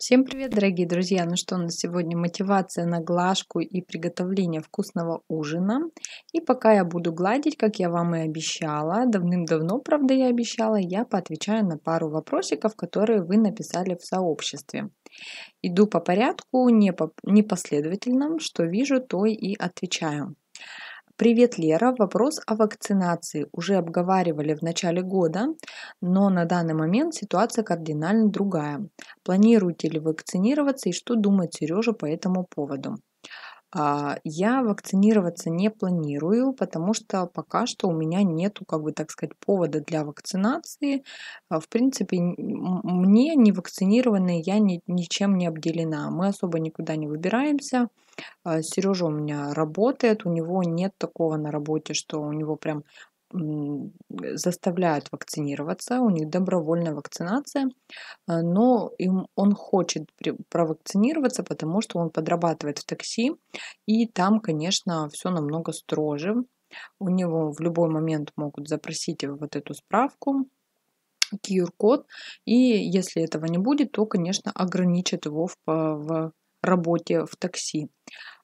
Всем привет, дорогие друзья! Ну что, у нас сегодня мотивация на глажку и приготовление вкусного ужина. И пока я буду гладить, как я вам и обещала, давным-давно, правда, я обещала, я поотвечаю на пару вопросиков, которые вы написали в сообществе. Иду по порядку, не, по, не что вижу, то и отвечаю. Привет, Лера. Вопрос о вакцинации уже обговаривали в начале года, но на данный момент ситуация кардинально другая. Планируете ли вакцинироваться и что думает Сережа по этому поводу? А, я вакцинироваться не планирую, потому что пока что у меня нету, как бы так сказать, повода для вакцинации. А, в принципе, мне не вакцинированные я ничем не обделена. Мы особо никуда не выбираемся. А, Сережа у меня работает, у него нет такого на работе, что у него прям э, заставляют вакцинироваться, у них добровольная вакцинация, а, но им, он хочет при- провакцинироваться, потому что он подрабатывает в такси, и там, конечно, все намного строже. У него в любой момент могут запросить вот эту справку, QR-код, и если этого не будет, то, конечно, ограничат его в, в работе в такси.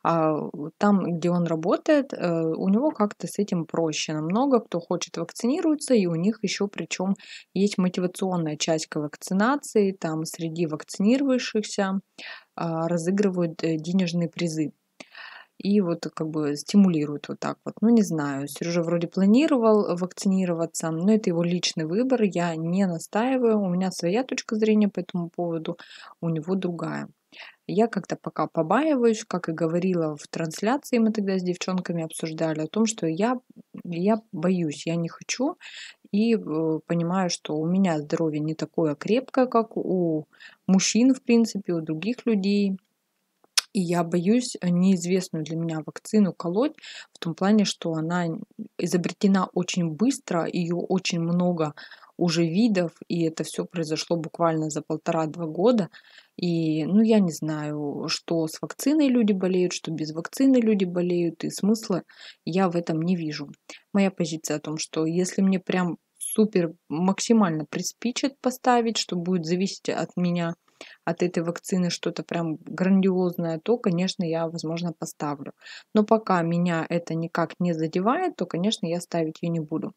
А там, где он работает, э, у него как-то с этим проще намного. Кто хочет вакцинируется, и у них еще причем есть мотивационная часть к вакцинации. Там среди вакцинировавшихся а, разыгрывают э, денежные призы и вот как бы стимулируют вот так вот. Ну, не знаю, Сережа вроде планировал вакцинироваться, но это его личный выбор, я не настаиваю, у меня своя точка зрения по этому поводу, у него другая. Я как-то пока побаиваюсь, как и говорила в трансляции, мы тогда с девчонками обсуждали о том, что я, я боюсь, я не хочу, и э, понимаю, что у меня здоровье не такое крепкое, как у мужчин, в принципе, у других людей. И я боюсь неизвестную для меня вакцину колоть в том плане, что она изобретена очень быстро, ее очень много уже видов, и это все произошло буквально за полтора-два года. И, ну, я не знаю, что с вакциной люди болеют, что без вакцины люди болеют, и смысла я в этом не вижу. Моя позиция о том, что если мне прям супер максимально приспичит поставить, что будет зависеть от меня, от этой вакцины что-то прям грандиозное, то, конечно, я, возможно, поставлю. Но пока меня это никак не задевает, то, конечно, я ставить ее не буду.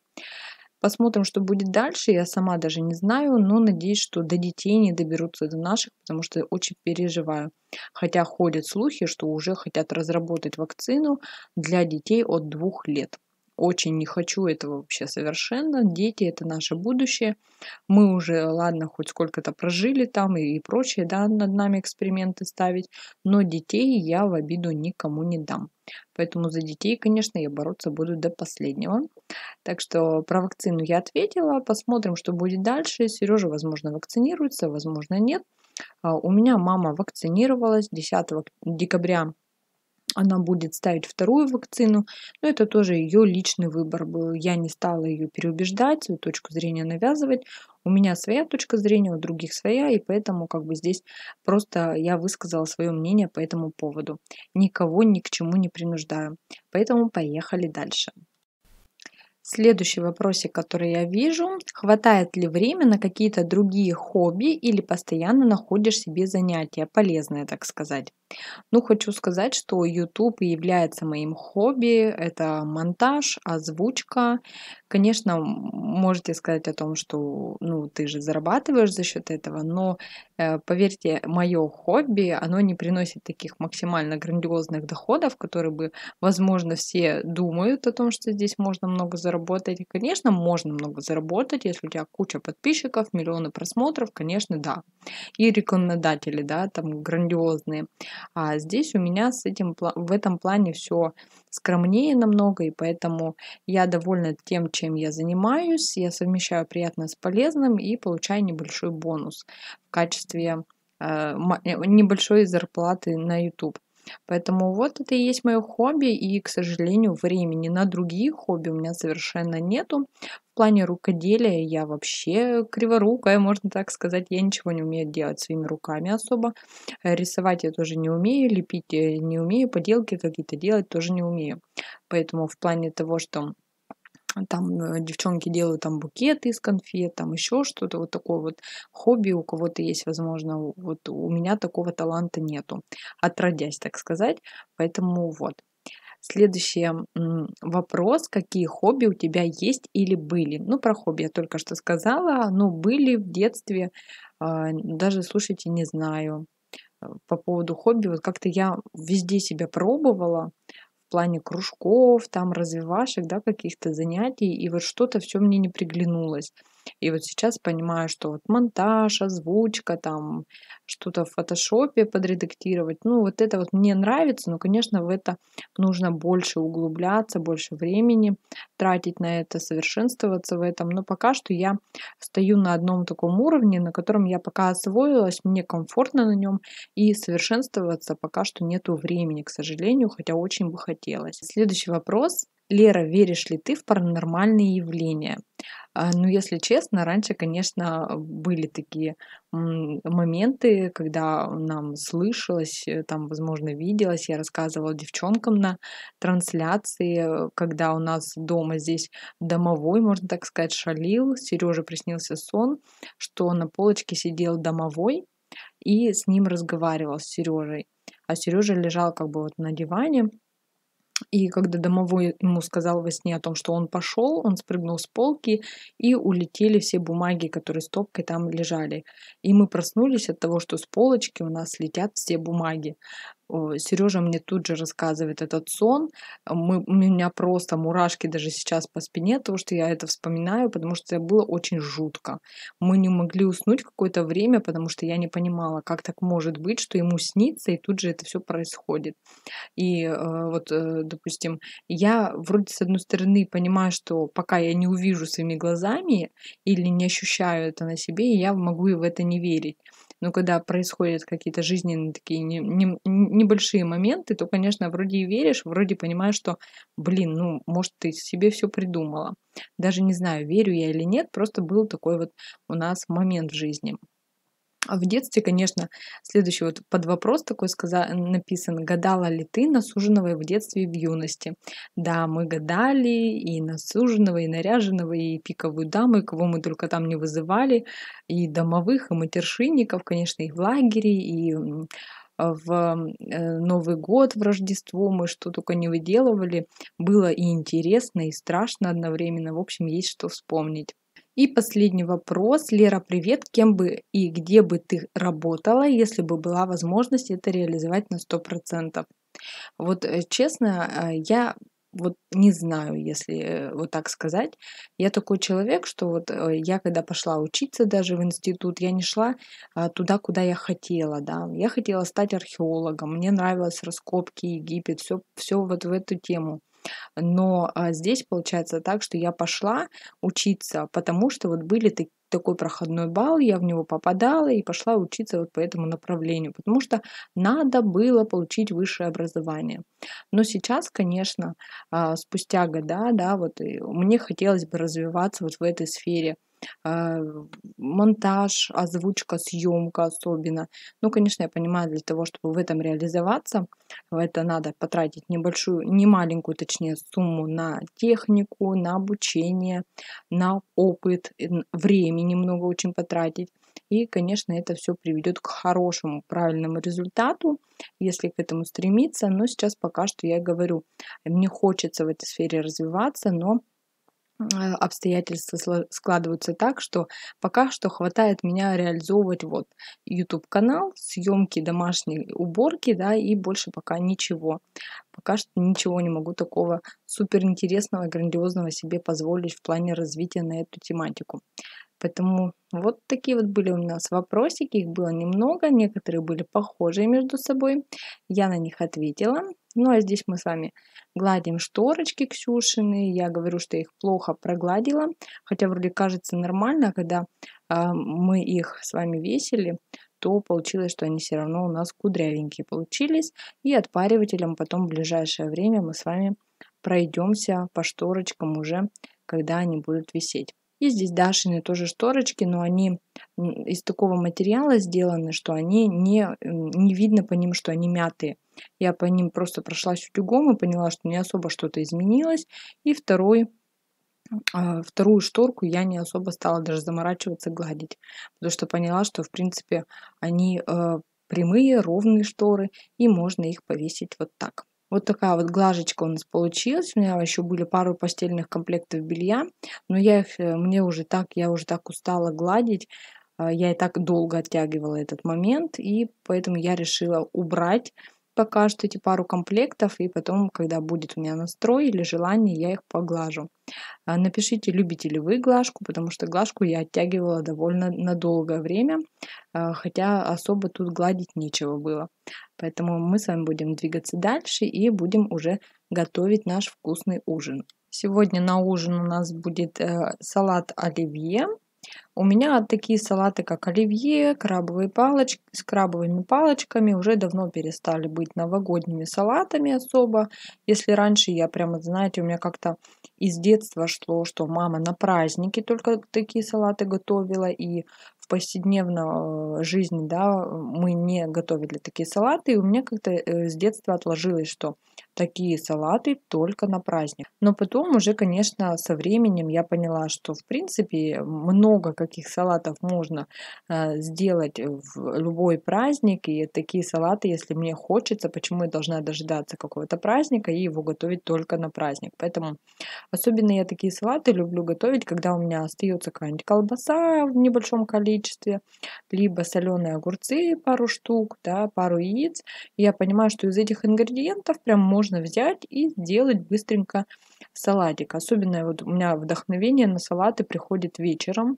Посмотрим, что будет дальше. Я сама даже не знаю, но надеюсь, что до детей не доберутся до наших, потому что очень переживаю. Хотя ходят слухи, что уже хотят разработать вакцину для детей от двух лет. Очень не хочу этого вообще совершенно. Дети — это наше будущее. Мы уже, ладно, хоть сколько-то прожили там и, и прочее, да, над нами эксперименты ставить, но детей я в обиду никому не дам. Поэтому за детей, конечно, я бороться буду до последнего. Так что про вакцину я ответила. Посмотрим, что будет дальше. Сережа, возможно, вакцинируется, возможно, нет. А, у меня мама вакцинировалась 10 декабря она будет ставить вторую вакцину. Но это тоже ее личный выбор был. Я не стала ее переубеждать, свою точку зрения навязывать. У меня своя точка зрения, у других своя, и поэтому как бы здесь просто я высказала свое мнение по этому поводу. Никого ни к чему не принуждаю. Поэтому поехали дальше. Следующий вопросик, который я вижу. Хватает ли времени на какие-то другие хобби или постоянно находишь себе занятия, полезные, так сказать? Ну, хочу сказать, что YouTube является моим хобби. Это монтаж, озвучка. Конечно, можете сказать о том, что ну, ты же зарабатываешь за счет этого, но, э, поверьте, мое хобби, оно не приносит таких максимально грандиозных доходов, которые бы, возможно, все думают о том, что здесь можно много заработать. Конечно, можно много заработать, если у тебя куча подписчиков, миллионы просмотров, конечно, да. И рекламодатели, да, там грандиозные. А здесь у меня с этим, в этом плане все скромнее намного, и поэтому я довольна тем, чем я занимаюсь. Я совмещаю приятное с полезным и получаю небольшой бонус в качестве э, э, небольшой зарплаты на YouTube. Поэтому вот это и есть мое хобби, и, к сожалению, времени на другие хобби у меня совершенно нету. В плане рукоделия я вообще криворукая, можно так сказать. Я ничего не умею делать своими руками особо. Рисовать я тоже не умею, лепить не умею, поделки какие-то делать тоже не умею. Поэтому в плане того, что там э, девчонки делают там букеты из конфет, там еще что-то, вот такое вот хобби у кого-то есть, возможно, вот у меня такого таланта нету, отродясь, так сказать, поэтому вот. Следующий вопрос, какие хобби у тебя есть или были? Ну, про хобби я только что сказала, но ну, были в детстве, а, даже, слушайте, не знаю, э, по поводу хобби, вот как-то я везде себя пробовала, в плане кружков, там развивашек, да, каких-то занятий, и вот что-то все мне не приглянулось. И вот сейчас понимаю, что вот монтаж, озвучка, там что-то в фотошопе подредактировать, ну вот это вот мне нравится, но, конечно, в это нужно больше углубляться, больше времени тратить на это, совершенствоваться в этом. Но пока что я стою на одном таком уровне, на котором я пока освоилась, мне комфортно на нем, и совершенствоваться пока что нету времени, к сожалению, хотя очень бы хотелось. Следующий вопрос. Лера, веришь ли ты в паранормальные явления? А, ну, если честно, раньше, конечно, были такие моменты, когда нам слышалось, э, там, возможно, виделось. Я рассказывала девчонкам на трансляции, э, когда у нас дома здесь домовой, можно так сказать, шалил. Сереже приснился сон, что на полочке сидел домовой и с ним разговаривал, с Сережей. А Сережа лежал как бы вот на диване, и когда домовой ему сказал во сне о том, что он пошел, он спрыгнул с полки, и улетели все бумаги, которые стопкой там лежали. И мы проснулись от того, что с полочки у нас летят все бумаги. Сережа мне тут же рассказывает этот сон. Мы, у меня просто мурашки даже сейчас по спине, того, что я это вспоминаю, потому что это было очень жутко. Мы не могли уснуть какое-то время, потому что я не понимала, как так может быть, что ему снится, и тут же это все происходит. И э, вот, э, допустим, я вроде с одной стороны понимаю, что пока я не увижу своими глазами или не ощущаю это на себе, я могу и в это не верить. Но ну, когда происходят какие-то жизненные такие не, не, небольшие моменты, то, конечно, вроде и веришь, вроде понимаешь, что, блин, ну, может, ты себе все придумала. Даже не знаю, верю я или нет, просто был такой вот у нас момент в жизни. А в детстве, конечно, следующий вот под вопрос такой сказа- написан. Гадала ли ты насуженного и в детстве, и в юности? Да, мы гадали и насуженного, и наряженного, и пиковую даму, и кого мы только там не вызывали, и домовых, и матершинников, конечно, и в лагере, и а в э, Новый год, в Рождество, мы что только не выделывали. Было и интересно, и страшно одновременно. В общем, есть что вспомнить. И последний вопрос. Лера, привет. Кем бы и где бы ты работала, если бы была возможность это реализовать на 100%? Вот э, честно, э, я вот не знаю, если э, вот так сказать. Я такой человек, что вот я когда пошла учиться даже в институт, я не шла а, туда, куда я хотела, да. Я хотела стать археологом, мне нравилось раскопки, Египет, все, все вот в эту тему. Но а, здесь получается так, что я пошла учиться, потому что вот были такие такой проходной балл, я в него попадала и пошла учиться вот по этому направлению, потому что надо было получить высшее образование. Но сейчас, конечно, а, спустя года, да, вот мне хотелось бы развиваться вот в этой сфере – а, монтаж, озвучка, съемка особенно. Ну, конечно, я понимаю, для того, чтобы в этом реализоваться, это надо потратить небольшую, не маленькую, точнее, сумму на технику, на обучение, на опыт, времени много очень потратить. И, конечно, это все приведет к хорошему, правильному результату, если к этому стремиться. Но сейчас пока что я говорю, мне хочется в этой сфере развиваться, но а, обстоятельства складываются так, что пока что хватает меня реализовывать вот YouTube канал, съемки домашней уборки, да, и больше пока ничего. Пока что ничего не могу такого суперинтересного, грандиозного себе позволить в плане развития на эту тематику. Поэтому вот такие вот были у нас вопросики, их было немного, некоторые были похожие между собой, я на них ответила. Ну а здесь мы с вами гладим шторочки Ксюшины, я говорю, что я их плохо прогладила, хотя вроде кажется нормально, а когда э, мы их с вами весили, то получилось, что они все равно у нас кудрявенькие получились, и отпаривателем потом в ближайшее время мы с вами пройдемся по шторочкам уже, когда они будут висеть. И здесь Дашины тоже шторочки, но они из такого материала сделаны, что они не, не видно по ним, что они мятые. Я по ним просто прошлась утюгом и поняла, что не особо что-то изменилось. И второй а, вторую шторку я не особо стала даже заморачиваться гладить, потому что поняла, что в принципе они э, прямые, ровные шторы, и можно их повесить вот так. Вот такая вот глажечка у нас получилась. У меня еще были пару постельных комплектов белья, но я их, э, мне уже так, я уже так устала гладить. А, я и так долго оттягивала этот момент, и поэтому я решила убрать пока что эти пару комплектов, и потом, когда будет у меня настрой или желание, я их поглажу. А, напишите, любите ли вы глажку, потому что глажку я оттягивала довольно на долгое время, а, хотя особо тут гладить нечего было. Поэтому мы с вами будем двигаться дальше и будем уже готовить наш вкусный ужин. Сегодня на ужин у нас будет э, салат оливье, у меня такие салаты, как оливье, крабовые палочки, с крабовыми палочками уже давно перестали быть новогодними салатами особо. Если раньше я прямо, знаете, у меня как-то из детства шло, что мама на праздники только такие салаты готовила, и повседневной э, жизни, да, мы не готовили такие салаты, и у меня как-то э, с детства отложилось, что такие салаты только на праздник. Но потом уже, конечно, со временем я поняла, что, в принципе, много каких салатов можно э, сделать в любой праздник, и такие салаты, если мне хочется, почему я должна дожидаться какого-то праздника и его готовить только на праздник. Поэтому особенно я такие салаты люблю готовить, когда у меня остается какая-нибудь колбаса в небольшом количестве, количестве, либо соленые огурцы пару штук, да, пару яиц. Я понимаю, что из этих ингредиентов прям можно взять и сделать быстренько салатик. Особенно вот у меня вдохновение на салаты приходит вечером,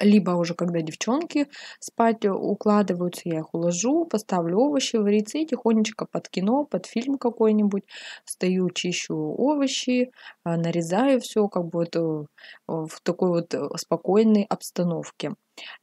либо уже когда девчонки спать укладываются, я их уложу, поставлю овощи вариться и тихонечко под кино, под фильм какой-нибудь стою, чищу овощи, а, нарезаю все как бы вот э, в такой вот э, спокойной обстановке.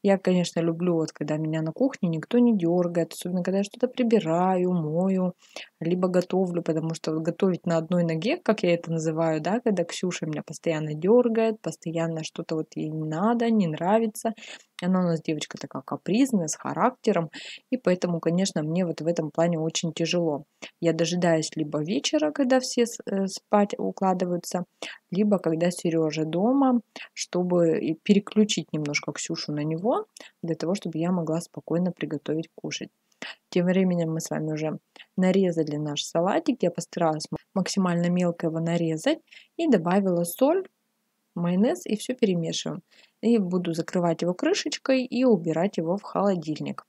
Я, конечно, люблю, вот, когда меня на кухне никто не дергает, особенно когда я что-то прибираю, мою, либо готовлю, потому что вот готовить на одной ноге, как я это называю, да, когда Ксюша меня постоянно дергает, постоянно что-то вот ей не надо, не нравится, она у нас девочка такая капризная, с характером, и поэтому, конечно, мне вот в этом плане очень тяжело. Я дожидаюсь либо вечера, когда все э, спать укладываются, либо когда Сережа дома, чтобы переключить немножко Ксюшу на него, для того, чтобы я могла спокойно приготовить кушать. Тем временем мы с вами уже нарезали наш салатик. Я постаралась максимально мелко его нарезать и добавила соль, майонез и все перемешиваем и буду закрывать его крышечкой и убирать его в холодильник.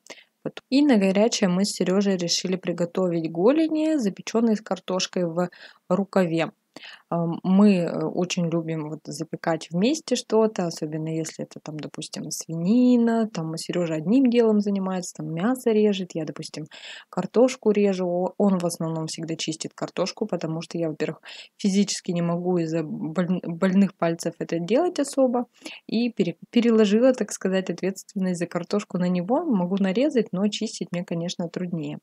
И на горячее мы с Сережей решили приготовить голени, запеченные с картошкой в рукаве. Мы э, очень любим вот запекать вместе что-то, особенно если это там, допустим, свинина, там Сережа одним делом занимается, там мясо режет, я, допустим, картошку режу. Он в основном всегда чистит картошку, потому что я, во-первых, физически не могу из-за больных пальцев это делать особо. И переложила, так сказать, ответственность за картошку на него. Могу нарезать, но чистить мне, конечно, труднее.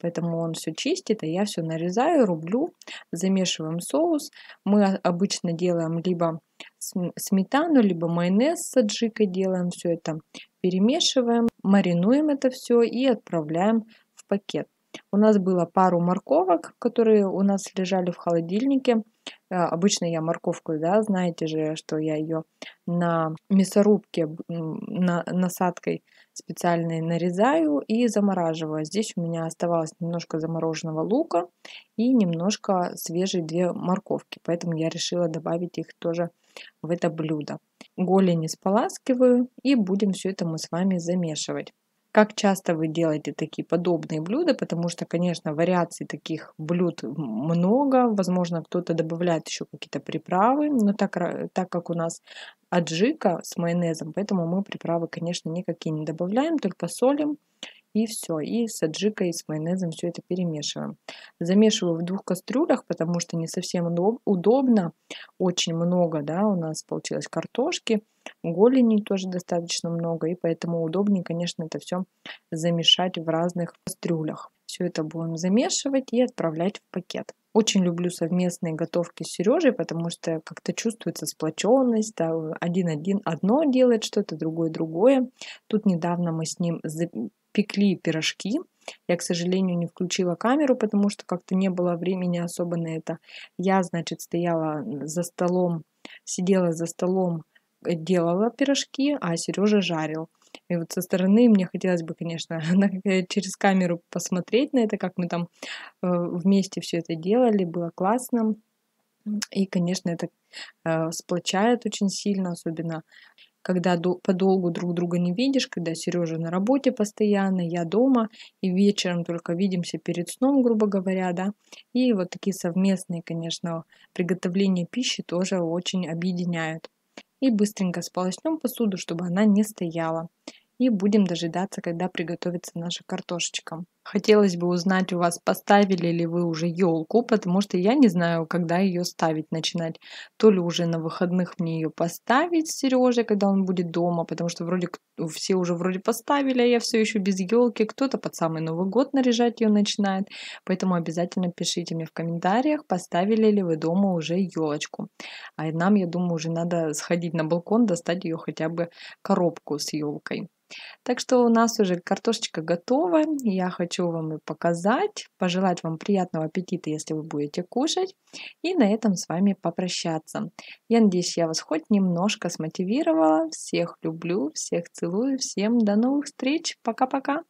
Поэтому он все чистит, а я все нарезаю, рублю, замешиваем соус, мы обычно делаем либо сметану, либо майонез с аджикой делаем. Все это перемешиваем, маринуем это все и отправляем в пакет. У нас было пару морковок, которые у нас лежали в холодильнике. Э, обычно я морковку, да, знаете же, что я ее на мясорубке на, насадкой специальной нарезаю и замораживаю. Здесь у меня оставалось немножко замороженного лука и немножко свежей две морковки, поэтому я решила добавить их тоже в это блюдо. Голени споласкиваю и будем все это мы с вами замешивать. Как часто вы делаете такие подобные блюда? Потому что, конечно, вариаций таких блюд много. Возможно, кто-то добавляет еще какие-то приправы. Но так, так как у нас аджика с майонезом, поэтому мы приправы, конечно, никакие не добавляем, только солим и все. И с аджикой, и с майонезом все это перемешиваем. Замешиваю в двух кастрюлях, потому что не совсем удобно. Очень много, да, у нас получилось картошки, голени тоже достаточно много, и поэтому удобнее, конечно, это все замешать в разных кастрюлях. Все это будем замешивать и отправлять в пакет. Очень люблю совместные готовки с Сережей, потому что как-то чувствуется сплоченность, да, один один одно делает что-то, другой другое. Тут недавно мы с ним запекли пирожки, я, к сожалению, не включила камеру, потому что как-то не было времени особо на это. Я, значит, стояла за столом, сидела за столом, э, делала пирожки, а Сережа жарил. И вот со стороны мне хотелось бы, конечно, на, э, через камеру посмотреть на это, как мы там э, вместе все это делали, было классно. И, конечно, это э, сплочает очень сильно, особенно когда до, подолгу друг друга не видишь, когда Сережа на работе постоянно, я дома, и вечером только видимся перед сном, грубо говоря, да. И вот такие совместные, конечно, приготовления пищи тоже очень объединяют и быстренько сполоснем посуду, чтобы она не стояла. И будем дожидаться, когда приготовится наша картошечка. Хотелось бы узнать у вас, поставили ли вы уже елку, потому что я не знаю, когда ее ставить начинать. То ли уже на выходных мне ее поставить Сереже, когда он будет дома, потому что вроде все уже вроде поставили, а я все еще без елки. Кто-то под самый Новый год наряжать ее начинает. Поэтому обязательно пишите мне в комментариях, поставили ли вы дома уже елочку. А нам, я думаю, уже надо сходить на балкон, достать ее хотя бы коробку с елкой. Так что у нас уже картошечка готова. Я хочу хочу вам и показать, пожелать вам приятного аппетита, если вы будете кушать, и на этом с вами попрощаться. Я надеюсь, я вас хоть немножко смотивировала. Всех люблю, всех целую, всем до новых встреч, пока-пока!